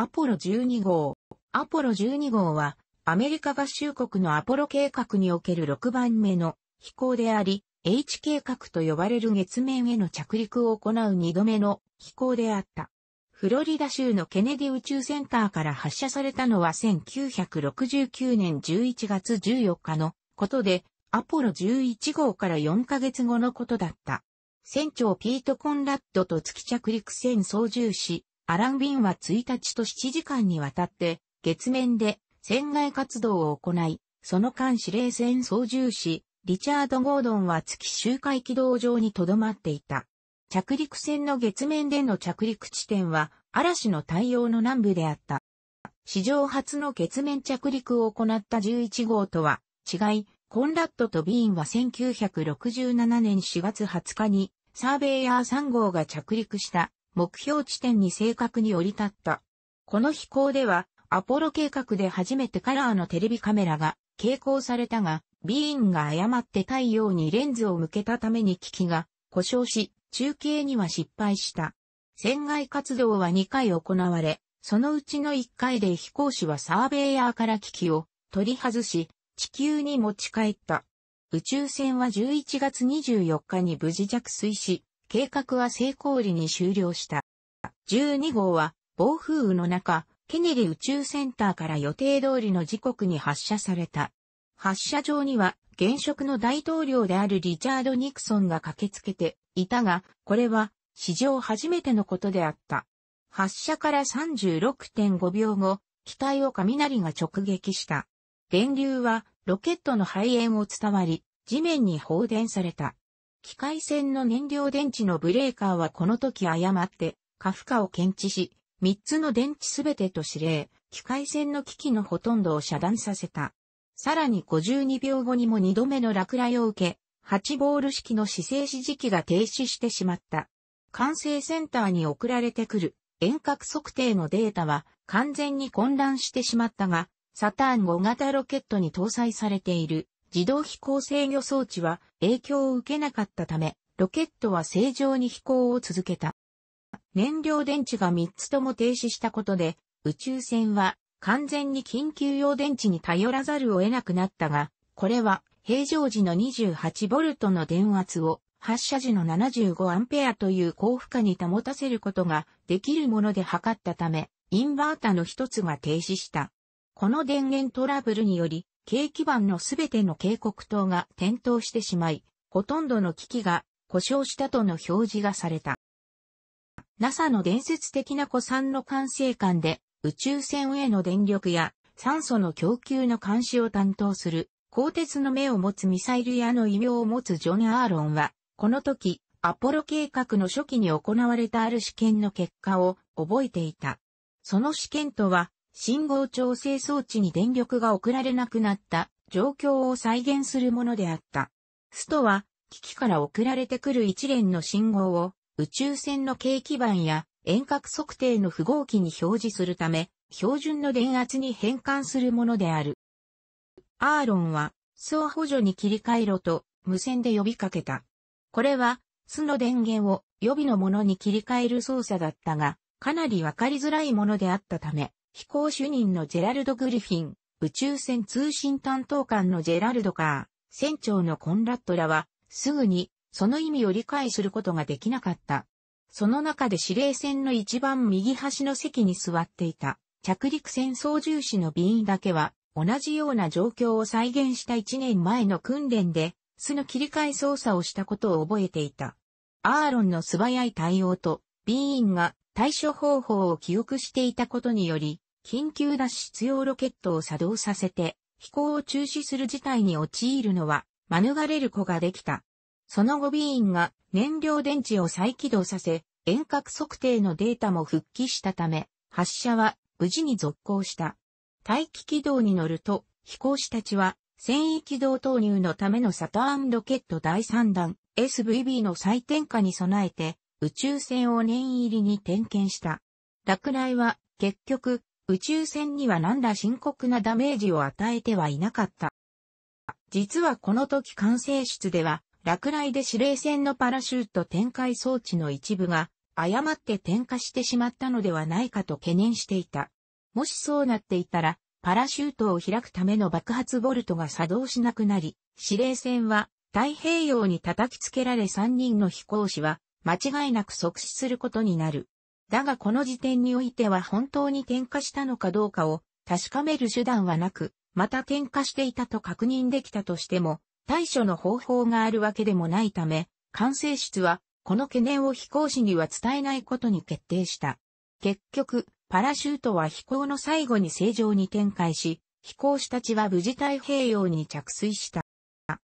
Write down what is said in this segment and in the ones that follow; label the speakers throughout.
Speaker 1: アポロ12号。アポロ12号は、アメリカ合衆国のアポロ計画における6番目の飛行であり、H 計画と呼ばれる月面への着陸を行う2度目の飛行であった。フロリダ州のケネディ宇宙センターから発射されたのは1969年11月14日のことで、アポロ11号から4ヶ月後のことだった。船長ピート・コンラッドと月着陸船操縦士、アラン・ビンは1日と7時間にわたって、月面で船外活動を行い、その間指令船操縦士、リチャード・ゴードンは月周回軌道上に留まっていた。着陸船の月面での着陸地点は、嵐の対応の南部であった。史上初の月面着陸を行った11号とは違い、コンラッドとビーンは1967年4月20日にサーベイヤー3号が着陸した目標地点に正確に降り立った。この飛行では、アポロ計画で初めてカラーのテレビカメラが携行されたが、ビーンが誤って太陽にレンズを向けたために機器が故障し、中継には失敗した。船外活動は2回行われ、そのうちの1回で飛行士はサーベイヤーから機器を取り外し、地球に持ち帰った。宇宙船は11月24日に無事着水し、計画は成功裏に終了した。12号は暴風雨の中、ケネリ宇宙センターから予定通りの時刻に発射された。発射場には現職の大統領であるリチャード・ニクソンが駆けつけていたが、これは史上初めてのことであった。発射から36.5秒後、機体を雷が直撃した。電流はロケットの肺炎を伝わり、地面に放電された。機械船の燃料電池のブレーカーはこの時誤って、過負荷を検知し、3つの電池すべてと指令、機械船の機器のほとんどを遮断させた。さらに52秒後にも2度目の落雷を受け、8ボール式の姿勢指示器が停止してしまった。管制センターに送られてくる遠隔測定のデータは完全に混乱してしまったが、サターン5型ロケットに搭載されている自動飛行制御装置は影響を受けなかったため、ロケットは正常に飛行を続けた。燃料電池が3つとも停止したことで、宇宙船は完全に緊急用電池に頼らざるを得なくなったが、これは平常時の 28V の電圧を発射時の 75A という高負荷に保たせることができるもので測ったため、インバータの一つが停止した。この電源トラブルにより、景気板のすべての警告灯が点灯してしまい、ほとんどの機器が故障したとの表示がされた。NASA の伝説的な古参の管制官で宇宙船への電力や酸素の供給の監視を担当する鋼鉄の目を持つミサイル屋の異名を持つジョン・アーロンは、この時、アポロ計画の初期に行われたある試験の結果を覚えていた。その試験とは、信号調整装置に電力が送られなくなった状況を再現するものであった。ストは、機器から送られてくる一連の信号を宇宙船の計基板や遠隔測定の符号機に表示するため、標準の電圧に変換するものである。アーロンは、総補助に切り替えろと無線で呼びかけた。これは、巣の電源を予備のものに切り替える操作だったが、かなりわかりづらいものであったため、飛行主任のジェラルド・グリフィン、宇宙船通信担当官のジェラルド・カー、船長のコンラットらは、すぐに、その意味を理解することができなかった。その中で司令船の一番右端の席に座っていた、着陸船操縦士の便だけは、同じような状況を再現した一年前の訓練で、巣の切り替え操作をしたことを覚えていた。アーロンの素早い対応と、ビーンが対処方法を記憶していたことにより、緊急脱出用ロケットを作動させて、飛行を中止する事態に陥るのは、免れる子ができた。その後 B 員が燃料電池を再起動させ、遠隔測定のデータも復帰したため、発射は無事に続行した。待機軌道に乗ると、飛行士たちは、繊維軌道投入のためのサターンロケット第3弾 SVB の再点火に備えて、宇宙船を念入りに点検した。落雷は、結局、宇宙船には何ら深刻なダメージを与えてはいなかった。実はこの時管制室では、落雷で指令船のパラシュート展開装置の一部が誤って点火してしまったのではないかと懸念していた。もしそうなっていたら、パラシュートを開くための爆発ボルトが作動しなくなり、指令船は太平洋に叩きつけられ3人の飛行士は間違いなく即死することになる。だがこの時点においては本当に点火したのかどうかを確かめる手段はなく、また点火していたと確認できたとしても、対処の方法があるわけでもないため、管制室は、この懸念を飛行士には伝えないことに決定した。結局、パラシュートは飛行の最後に正常に展開し、飛行士たちは無事太平洋に着水した。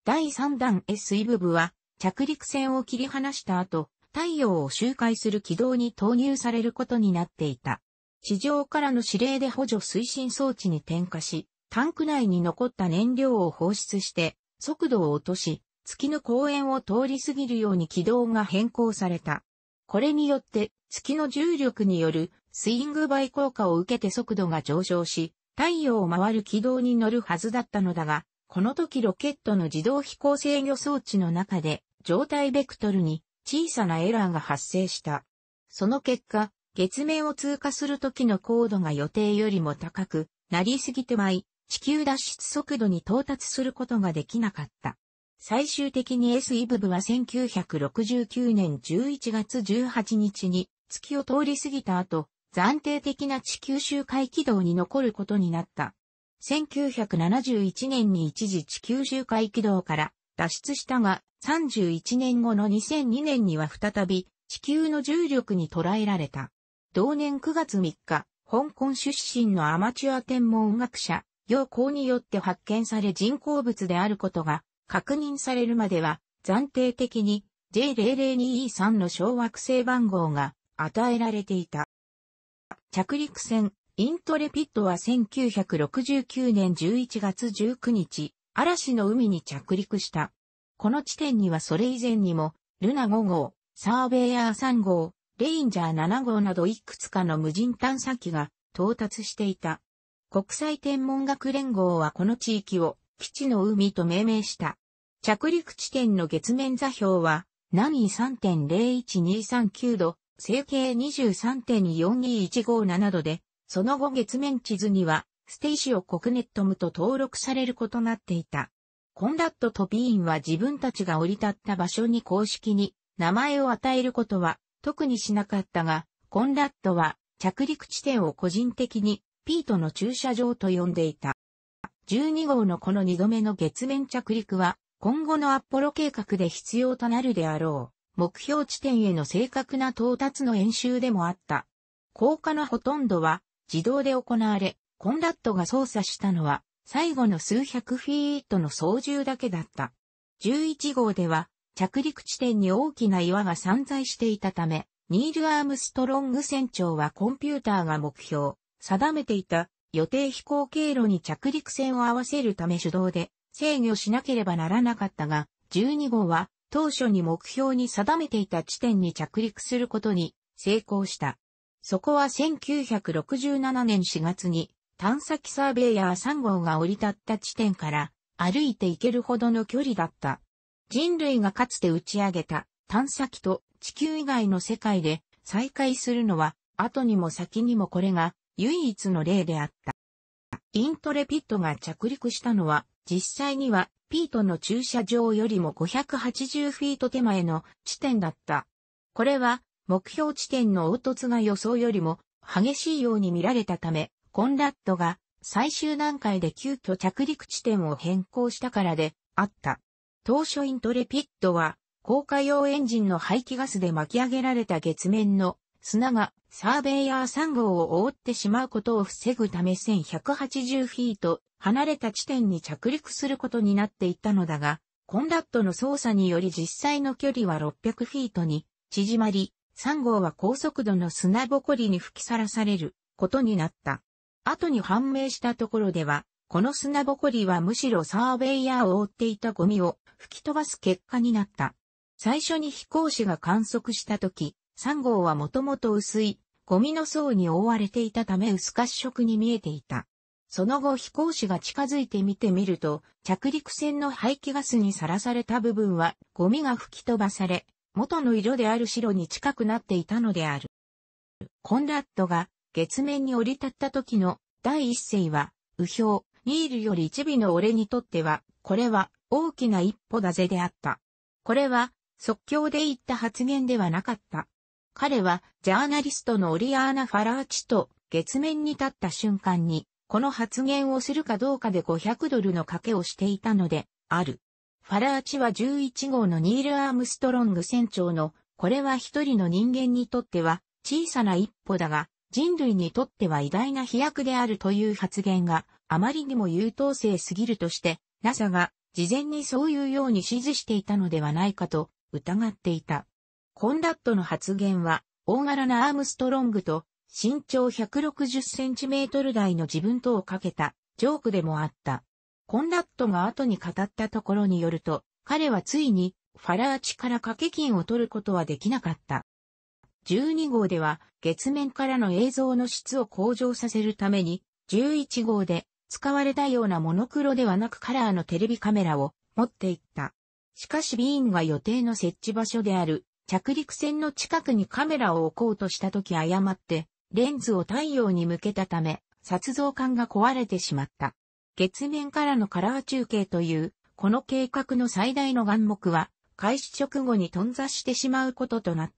Speaker 1: 第3弾 SE 部部は、着陸船を切り離した後、太陽を周回する軌道に投入されることになっていた。地上からの指令で補助推進装置に点火し、タンク内に残った燃料を放出して、速度を落とし、月の公園を通り過ぎるように軌道が変更された。これによって、月の重力によるスイングバイ効果を受けて速度が上昇し、太陽を回る軌道に乗るはずだったのだが、この時ロケットの自動飛行制御装置の中で、状態ベクトルに小さなエラーが発生した。その結果、月面を通過するときの高度が予定よりも高くなりすぎてまい、地球脱出速度に到達することができなかった。最終的に S イブブは1969年11月18日に月を通り過ぎた後、暫定的な地球周回軌道に残ることになった。1971年に一時地球周回軌道から脱出したが、31年後の2002年には再び地球の重力に捉えられた。同年9月3日、香港出身のアマチュア天文学者、陽光によって発見され人工物であることが確認されるまでは暫定的に J002E3 の小惑星番号が与えられていた。着陸船イントレピッドは1969年11月19日、嵐の海に着陸した。この地点にはそれ以前にも、ルナ5号、サーベイヤー3号、レインジャー7号などいくつかの無人探査機が到達していた。国際天文学連合はこの地域を基地の海と命名した。着陸地点の月面座標は南緯3.01239度、成形23.42157度で、その後月面地図にはステイシオ国ネットムと登録されることなっていた。コンラッドとビーンは自分たちが降り立った場所に公式に名前を与えることは特にしなかったが、コンラッドは着陸地点を個人的にピートの駐車場と呼んでいた。12号のこの2度目の月面着陸は今後のアッポロ計画で必要となるであろう目標地点への正確な到達の演習でもあった。降下のほとんどは自動で行われ、コンラッドが操作したのは最後の数百フィートの操縦だけだった。11号では、着陸地点に大きな岩が散在していたため、ニール・アームストロング船長はコンピューターが目標、定めていた予定飛行経路に着陸線を合わせるため手動で制御しなければならなかったが、12号は当初に目標に定めていた地点に着陸することに成功した。そこは1967年4月に探査機サーベイヤー3号が降り立った地点から歩いて行けるほどの距離だった。人類がかつて打ち上げた探査機と地球以外の世界で再会するのは後にも先にもこれが唯一の例であった。イントレピットが着陸したのは実際にはピートの駐車場よりも580フィート手前の地点だった。これは目標地点の凹凸が予想よりも激しいように見られたためコンラッドが最終段階で急遽着陸地点を変更したからであった。当初イントレピッドは、高架用エンジンの排気ガスで巻き上げられた月面の砂がサーベイヤー3号を覆ってしまうことを防ぐため1180フィート離れた地点に着陸することになっていたのだが、コンラッドの操作により実際の距離は600フィートに縮まり、3号は高速度の砂ぼこりに吹きさらされることになった。後に判明したところでは、この砂ぼこりはむしろサーベイヤーを覆っていたゴミを吹き飛ばす結果になった。最初に飛行士が観測した時、3号はもともと薄い、ゴミの層に覆われていたため薄褐色に見えていた。その後飛行士が近づいて見てみると、着陸船の排気ガスにさらされた部分はゴミが吹き飛ばされ、元の色である白に近くなっていたのである。コンラッドが月面に降り立った時の第一声は、右表、ニールより一尾の俺にとっては、これは大きな一歩だぜであった。これは即興で言った発言ではなかった。彼はジャーナリストのオリアーナ・ファラーチと月面に立った瞬間に、この発言をするかどうかで500ドルの賭けをしていたので、ある。ファラーチは11号のニール・アームストロング船長の、これは一人の人間にとっては小さな一歩だが、人類にとっては偉大な飛躍であるという発言があまりにも優等生すぎるとして、NASA が事前にそういうように指示していたのではないかと疑っていた。コンラッドの発言は、大柄なアームストロングと身長160センチメートル台の自分とをかけたジョークでもあった。コンラッドが後に語ったところによると、彼はついにファラーチから掛け金を取ることはできなかった。12号では月面からの映像の質を向上させるために、11号で使われたようなモノクロではなくカラーのテレビカメラを持っていった。しかしビーンが予定の設置場所である着陸船の近くにカメラを置こうとした時誤ってレンズを太陽に向けたため撮像管が壊れてしまった。月面からのカラー中継というこの計画の最大の眼目は開始直後に頓挫してしまうこととなっ。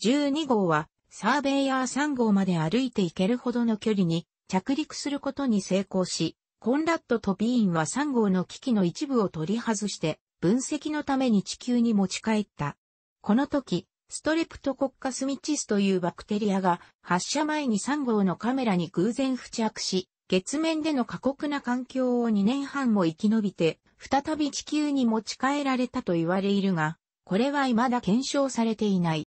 Speaker 1: 12号は、サーベイヤー3号まで歩いていけるほどの距離に着陸することに成功し、コンラッドとビーンは3号の機器の一部を取り外して、分析のために地球に持ち帰った。この時、ストレプトコッカスミチスというバクテリアが発射前に3号のカメラに偶然付着し、月面での過酷な環境を2年半も生き延びて、再び地球に持ち帰られたと言われるが、これは未だ検証されていない。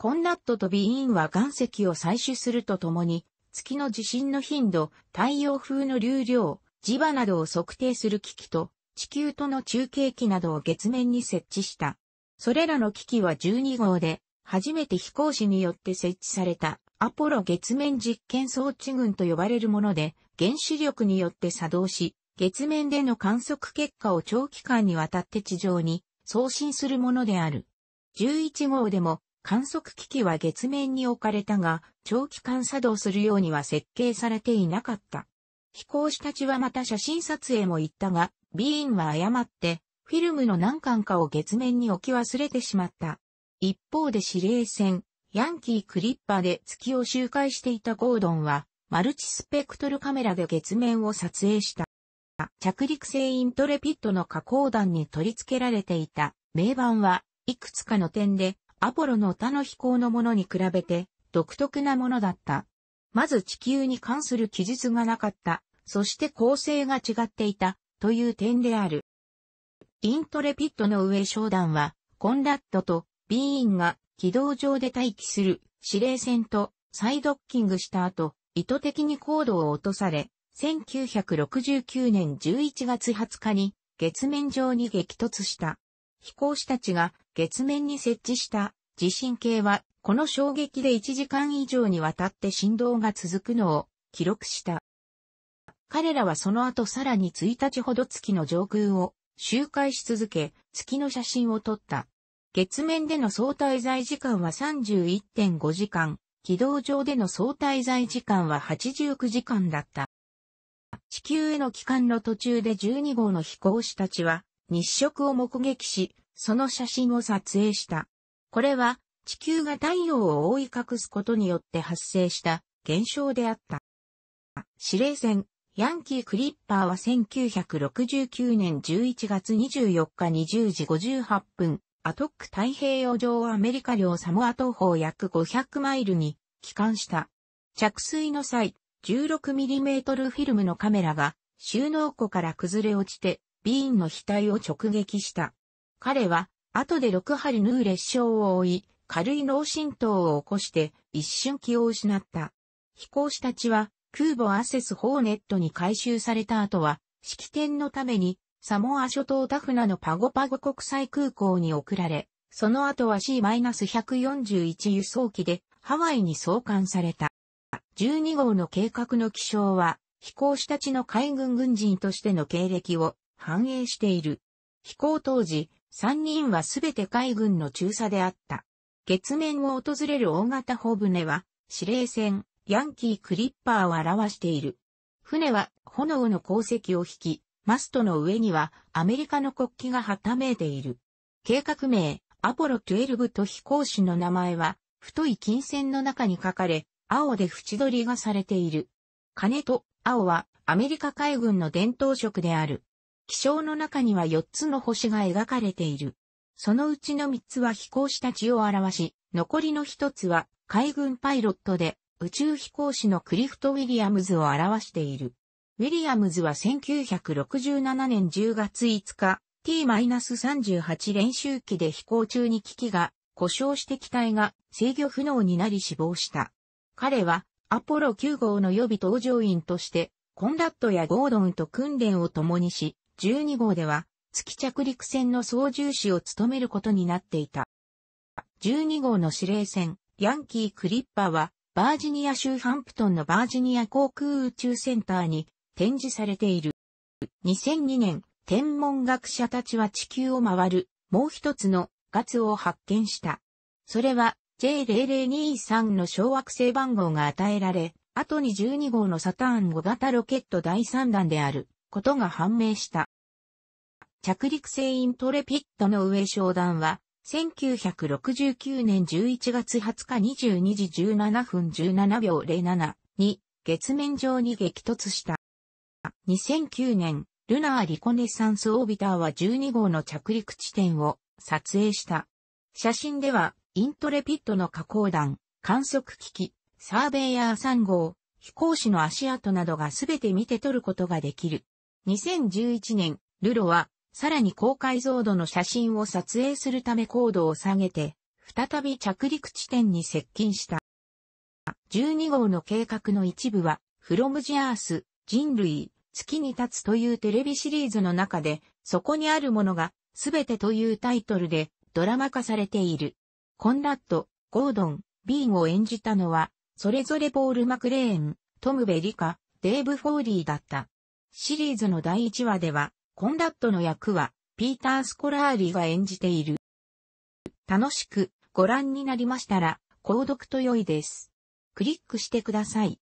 Speaker 1: コンナットとビーンは岩石を採取するとともに、月の地震の頻度、太陽風の流量、磁場などを測定する機器と、地球との中継機などを月面に設置した。それらの機器は12号で、初めて飛行士によって設置されたアポロ月面実験装置群と呼ばれるもので、原子力によって作動し、月面での観測結果を長期間にわたって地上に送信するものである。11号でも観測機器は月面に置かれたが、長期間作動するようには設計されていなかった。飛行士たちはまた写真撮影も行ったが、ビーンは誤って、フィルムの何巻かを月面に置き忘れてしまった。一方で司令船、ヤンキークリッパーで月を周回していたゴードンは、マルチスペクトルカメラで月面を撮影した。着陸船イントレピットの加工団に取り付けられていた名板はいくつかの点でアポロの他の飛行のものに比べて独特なものだった。まず地球に関する記述がなかった、そして構成が違っていた、という点である。イントレピットの上商談は、コンラッドとビーンが軌道上で待機する指令船と再ドッキングした後、意図的に高度を落とされ、1969年11月20日に月面上に激突した。飛行士たちが月面に設置した地震計は、この衝撃で1時間以上にわたって振動が続くのを記録した。彼らはその後さらに1日ほど月の上空を周回し続け、月の写真を撮った。月面での相対在時間は31.5時間、軌道上での相対在時間は89時間だった。地球への帰還の途中で12号の飛行士たちは、日食を目撃し、その写真を撮影した。これは地球が太陽を覆い隠すことによって発生した現象であった。司令船、ヤンキークリッパーは1969年11月24日20時58分、アトック太平洋上アメリカ領サモア東方約500マイルに帰還した。着水の際、16mm フィルムのカメラが収納庫から崩れ落ちてビーンの額を直撃した。彼は、後で6針縫う列車を追い、軽い脳震盪を起こして一瞬気を失った。飛行士たちは空母アセスホーネットに回収された後は、式典のためにサモア諸島ダフナのパゴパゴ国際空港に送られ、その後は C-141 輸送機でハワイに送還された。12号の計画の起床は、飛行士たちの海軍軍人としての経歴を反映している。飛行当時、三人はすべて海軍の中佐であった。月面を訪れる大型砲船は、司令船、ヤンキークリッパーを表している。船は炎の鉱石を引き、マストの上にはアメリカの国旗がはためいている。計画名、アポロ12と飛行士の名前は、太い金線の中に書かれ、青で縁取りがされている。金と青はアメリカ海軍の伝統色である。気象の中には4つの星が描かれている。そのうちの3つは飛行士たちを表し、残りの1つは海軍パイロットで宇宙飛行士のクリフト・ウィリアムズを表している。ウィリアムズは1967年10月5日、T-38 練習機で飛行中に機器が故障して機体が制御不能になり死亡した。彼はアポロ9号の予備搭乗員としてコンラットやゴードンと訓練を共にし、12号では、月着陸船の操縦士を務めることになっていた。12号の司令船、ヤンキー・クリッパーは、バージニア州ハンプトンのバージニア航空宇宙センターに展示されている。2002年、天文学者たちは地球を回る、もう一つのガツを発見した。それは J0023 の小惑星番号が与えられ、後に12号のサターン5型ロケット第3弾であることが判明した。着陸船イントレピッドの上商談は、1969年11月20日22時17分17秒07に月面上に激突した。2009年、ルナーリコネサンスオービターは12号の着陸地点を撮影した。写真では、イントレピッドの加工弾、観測機器、サーベイヤー3号、飛行士の足跡などがすべて見て取ることができる。2011年、ルロは、さらに高解像度の写真を撮影するため高度を下げて、再び着陸地点に接近した。12号の計画の一部は、フロムジアース、人類、月に立つというテレビシリーズの中で、そこにあるものが、すべてというタイトルで、ドラマ化されている。コンラッド、ゴードン、ビーンを演じたのは、それぞれボール・マクレーン、トム・ベリカ、デーブ・フォーリーだった。シリーズの第1話では、コンラッドの役は、ピーター・スコラーリが演じている。楽しくご覧になりましたら、購読と良いです。クリックしてください。